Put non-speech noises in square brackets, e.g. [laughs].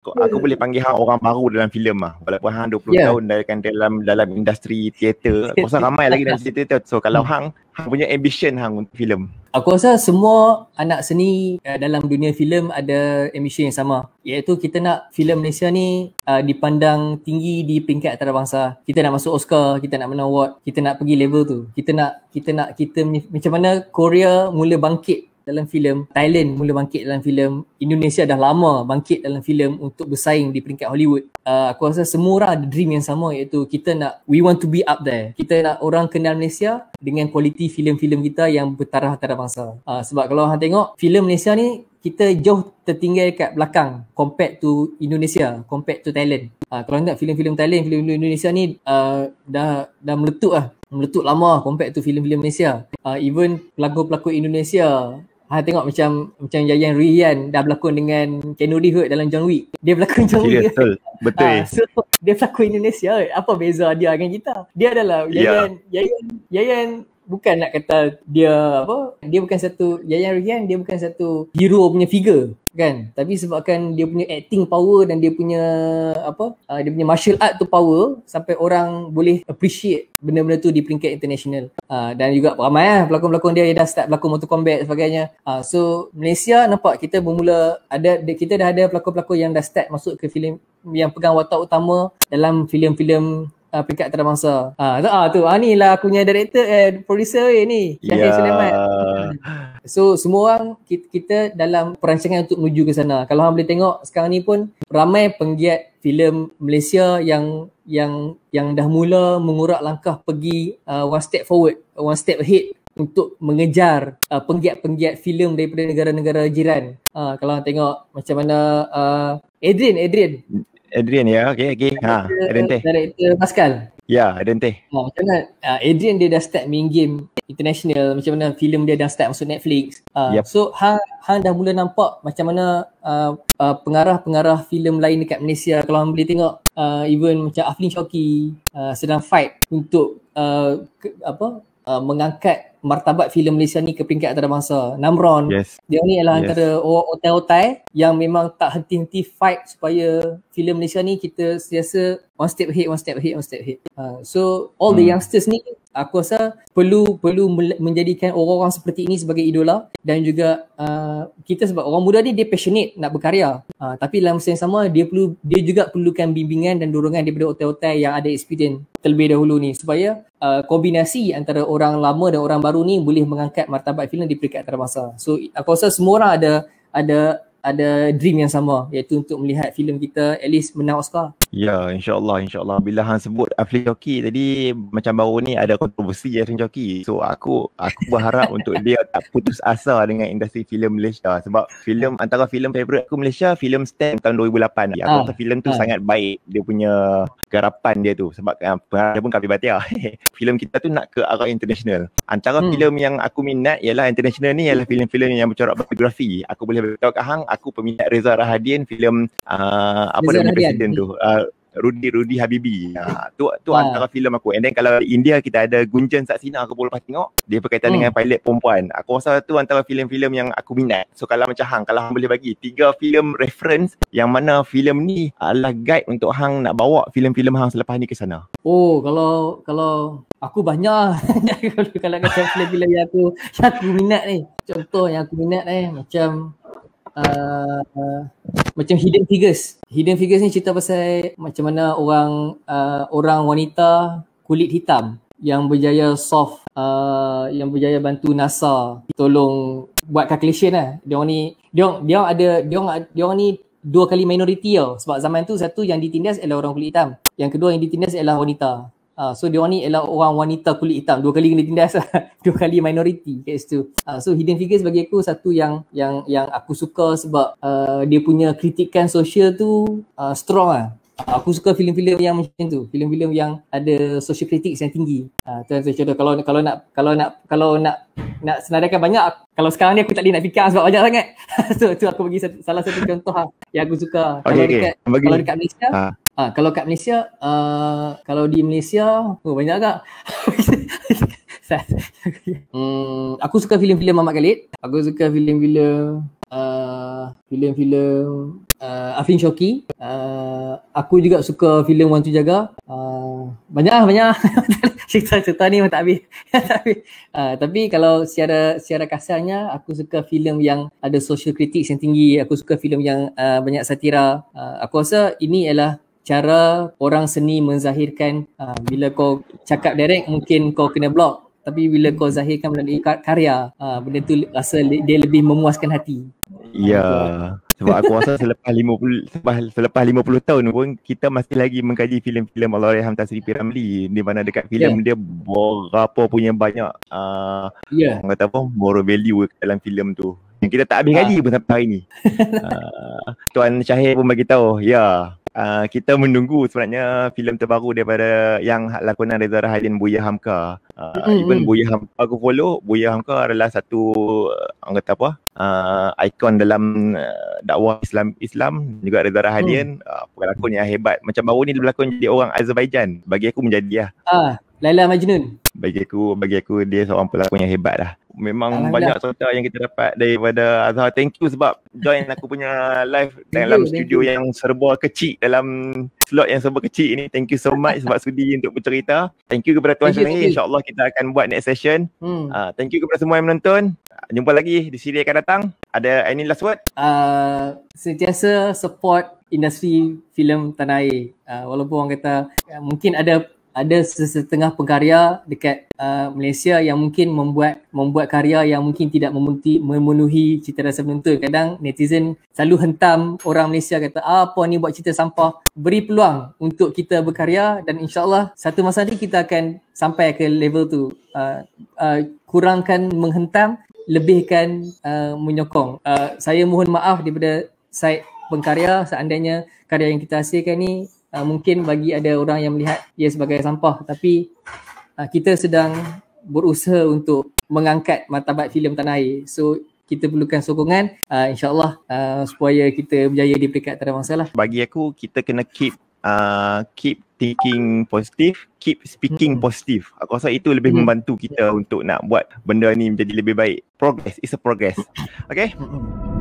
Aku, aku boleh panggil hang orang baru dalam filem lah. Walaupun hang 20 yeah. tahun dari kan dalam dalam industri teater. Aku rasa ramai lagi dalam industri teater. So kalau hmm. hang, hang punya ambition hang untuk filem. Aku rasa semua anak seni uh, dalam dunia filem ada ambition yang sama. Iaitu kita nak filem Malaysia ni uh, dipandang tinggi di peringkat antarabangsa. Kita nak masuk Oscar, kita nak menang award, kita nak pergi level tu. Kita nak kita nak kita macam mana Korea mula bangkit dalam filem Thailand mula bangkit dalam filem Indonesia dah lama bangkit dalam filem untuk bersaing di peringkat Hollywood uh, aku rasa semua orang ada dream yang sama iaitu kita nak we want to be up there kita nak orang kenal Malaysia dengan kualiti filem-filem kita yang bertaraf antarabangsa uh, ah, sebab kalau orang tengok filem Malaysia ni kita jauh tertinggal kat belakang compared to Indonesia compared to Thailand uh, kalau tengok filem-filem Thailand filem Indonesia ni uh, dah dah meletup lah meletup lama compared tu filem-filem Malaysia. Uh, even pelakon-pelakon Indonesia Ha, tengok macam macam Yayan Rian dah berlakon dengan Keanu Reeves dalam John Wick. Dia berlakon John Wick. Betul. [laughs] Ah, betul. Ha, so, dia berlakon Indonesia. Apa beza dia dengan kita? Dia adalah ya. Yayan, yeah. Yayan, Yayan bukan nak kata dia apa? Dia bukan satu Yayan Rian, dia bukan satu hero punya figure kan tapi sebabkan dia punya acting power dan dia punya apa uh, dia punya martial art tu power sampai orang boleh appreciate benda-benda tu di peringkat international uh, dan juga ramai lah pelakon-pelakon dia yang dah start pelakon motor combat sebagainya uh, so Malaysia nampak kita bermula ada kita dah ada pelakon-pelakon yang dah start masuk ke filem yang pegang watak utama dalam filem-filem uh, peringkat antarabangsa. Ah uh, tu ah tu. Ah ni lah aku punya director eh producer eh ni. Syahir yeah. Ya. [laughs] So semua orang kita dalam perancangan untuk menuju ke sana. Kalau hang boleh tengok sekarang ni pun ramai penggiat filem Malaysia yang yang yang dah mula mengurak langkah pergi uh, one step forward, one step ahead untuk mengejar uh, penggiat-penggiat filem daripada negara-negara jiran. Uh, kalau hang tengok macam mana uh, Adrian Adrian Adrian ya, yeah. okay, okay. Ha, Adrian Teh. Director Pascal. Ya, yeah, Dante. Oh, macam mana uh, Adrian dia dah start main game international, macam mana filem dia dah start masuk Netflix. Uh, yep. So, Han, Han dah mula nampak macam mana uh, uh, pengarah-pengarah filem lain dekat Malaysia. Kalau boleh tengok, uh, even macam Afling Shoki uh, sedang fight untuk uh, ke, apa uh, mengangkat martabat filem Malaysia ni ke peringkat antarabangsa. Namron, yes. dia ni adalah yes. antara otai-otai yang memang tak henti-henti fight supaya filem Malaysia ni kita sentiasa one step ahead, one step ahead, one step ahead. Uh, so all hmm. the youngsters ni aku rasa perlu perlu menjadikan orang-orang seperti ini sebagai idola dan juga uh, kita sebab orang muda ni dia passionate nak berkarya uh, tapi dalam masa yang sama dia perlu dia juga perlukan bimbingan dan dorongan daripada hotel-hotel yang ada experience terlebih dahulu ni supaya uh, kombinasi antara orang lama dan orang baru ni boleh mengangkat martabat filem di peringkat antarabangsa. So aku rasa semua orang ada ada ada dream yang sama iaitu untuk melihat filem kita at least menang Oscar. Ya, insya Allah, insya Allah. Bila hang sebut Afli Joki tadi, macam baru ni ada kontroversi ya Afli Joki. So, aku aku berharap [laughs] untuk dia tak putus asa dengan industri filem Malaysia. Sebab filem antara filem favorite aku Malaysia, filem Stand tahun 2008. Aku ah, rasa filem tu ah. sangat baik. Dia punya garapan dia tu. Sebab uh, dia pun kami ya. [laughs] filem kita tu nak ke arah international. Antara hmm. filem yang aku minat ialah international ni ialah filem-filem yang bercorak biografi. Aku boleh beritahu kat Hang, aku peminat Reza Rahadian filem uh, apa nama presiden tu uh, Rudy Rudy Habibi. Uh, tu tu yeah. antara filem aku. And then kalau India kita ada Gunjan Saksina aku boleh pasti tengok. Dia berkaitan hmm. dengan pilot perempuan. Aku rasa tu antara filem-filem yang aku minat. So kalau macam hang kalau hang boleh bagi tiga filem reference yang mana filem ni adalah guide untuk hang nak bawa filem-filem hang selepas ni ke sana. Oh, kalau kalau aku banyak kalau [laughs] kalau macam filem-filem yang aku yang aku minat ni. Contoh yang aku minat ni macam Uh, macam hidden figures. Hidden figures ni cerita pasal macam mana orang uh, orang wanita kulit hitam yang berjaya soft uh, yang berjaya bantu NASA tolong buat calculation lah. Dia orang ni dia dia ada dia orang dia orang ni dua kali minoriti tau sebab zaman tu satu yang ditindas ialah orang kulit hitam. Yang kedua yang ditindas ialah wanita. Uh, so dia ni ialah orang wanita kulit hitam dua kali kena tindas lah. [laughs] dua kali minority kat situ. Uh, ah, so hidden figures bagi aku satu yang yang yang aku suka sebab uh, dia punya kritikan sosial tu uh, strong lah. Aku suka filem-filem yang macam tu, filem-filem yang ada social critics yang tinggi. Ah uh, contoh kalau kalau nak kalau nak kalau nak nak senaraikan banyak kalau sekarang ni aku tak boleh nak fikir sebab banyak sangat. [laughs] so tu aku bagi satu, salah satu contoh lah yang aku suka okay, kalau okay. dekat bagi. kalau dekat Malaysia. Ha ha, kalau kat Malaysia uh, kalau di Malaysia oh, banyak agak. [laughs] hmm, aku suka filem-filem Mamat Khalid. Aku suka filem-filem uh, filem-filem uh, Afin Shoki. Uh, aku juga suka filem Wan Tu Jaga. Uh, banyak lah, banyak. Cerita-cerita lah. [laughs] ni tak habis. uh, [laughs] tapi kalau secara secara kasarnya aku suka filem yang ada social critics yang tinggi. Aku suka filem yang uh, banyak satira. Uh, aku rasa ini ialah cara orang seni menzahirkan uh, bila kau cakap direct mungkin kau kena block tapi bila kau zahirkan melalui karya uh, benda tu rasa dia lebih memuaskan hati ya yeah. sebab aku rasa selepas 50 selepas, selepas 50 tahun pun kita masih lagi mengkaji filem-filem Allahyarham Tasri P Ramli di mana dekat filem yeah. dia berapa punya banyak uh, yeah. orang kata apa moral value dalam filem tu yang kita tak habis ha. kaji pun sampai hari ni. uh, [laughs] Tuan Syahir pun bagi tahu, ya, Ah, kita menunggu sebenarnya filem terbaru daripada yang lakonan Reza Rahadian Buya Hamka. Uh, mm-hmm. Even Buya Hamka aku follow, Buya Hamka adalah satu ah, orang kata apa? Uh, ikon dalam uh, dakwah Islam Islam juga Reza Rahadian mm. uh, pelakon yang hebat. Macam baru ni dia berlakon jadi orang Azerbaijan. Bagi aku menjadi lah. Ah, Laila Majnun. Bagi aku bagi aku dia seorang pelakon yang hebat lah memang banyak cerita yang kita dapat daripada Azhar. Thank you sebab join aku punya live dalam you, studio yang serba kecil dalam slot yang serba kecil ini. Thank you so much sebab sudi untuk bercerita. Thank you kepada Tuan Sunai. InsyaAllah kita akan buat next session. Hmm. Uh, thank you kepada semua yang menonton. Jumpa lagi di siri akan datang. Ada any last word? Uh, sentiasa support industri filem tanah air. Uh, walaupun orang kata uh, mungkin ada ada setengah pengkarya dekat uh, Malaysia yang mungkin membuat membuat karya yang mungkin tidak memenuhi, memenuhi cita rasa penonton. Kadang netizen selalu hentam orang Malaysia kata apa ah, ni buat cerita sampah. Beri peluang untuk kita berkarya dan insyaAllah satu masa nanti kita akan sampai ke level tu. Uh, uh, kurangkan menghentam, lebihkan uh, menyokong. Uh, saya mohon maaf daripada saya pengkarya seandainya karya yang kita hasilkan ni uh, mungkin bagi ada orang yang melihat ia sebagai sampah tapi uh, kita sedang berusaha untuk mengangkat martabat filem tanah air so kita perlukan sokongan uh, insyaallah uh, supaya kita berjaya di peringkat antarabangsa lah bagi aku kita kena keep uh, keep thinking positif keep speaking hmm. positif aku rasa itu lebih hmm. membantu kita yeah. Hmm. untuk nak buat benda ni menjadi lebih baik progress it's a progress hmm. okay hmm.